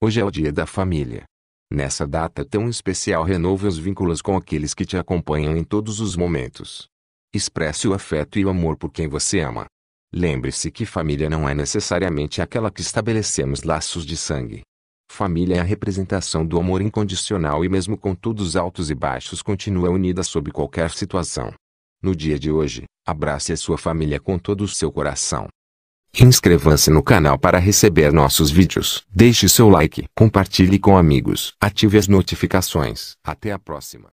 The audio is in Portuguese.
Hoje é o dia da família. Nessa data tão especial, renove os vínculos com aqueles que te acompanham em todos os momentos. Expresse o afeto e o amor por quem você ama. Lembre-se que família não é necessariamente aquela que estabelecemos laços de sangue. Família é a representação do amor incondicional e, mesmo com todos os altos e baixos, continua unida sob qualquer situação. No dia de hoje, abrace a sua família com todo o seu coração. Inscreva-se no canal para receber nossos vídeos. Deixe seu like, compartilhe com amigos, ative as notificações. Até a próxima.